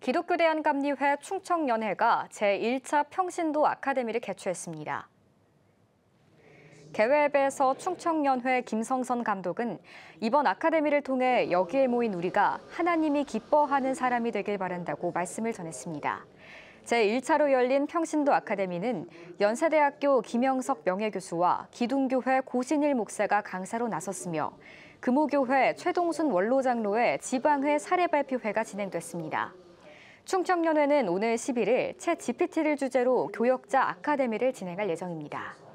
기독교대한감리회 충청연회가 제1차 평신도 아카데미를 개최했습니다. 개회앱에서 충청연회 김성선 감독은 이번 아카데미를 통해 여기에 모인 우리가 하나님이 기뻐하는 사람이 되길 바란다고 말씀을 전했습니다. 제1차로 열린 평신도 아카데미는 연세대학교 김영석 명예교수와 기둥교회 고신일 목사가 강사로 나섰으며 금호교회 최동순 원로장로의 지방회 사례발표회가 진행됐습니다. 충청연회는 오늘 11일 챗GPT를 주제로 교역자 아카데미를 진행할 예정입니다.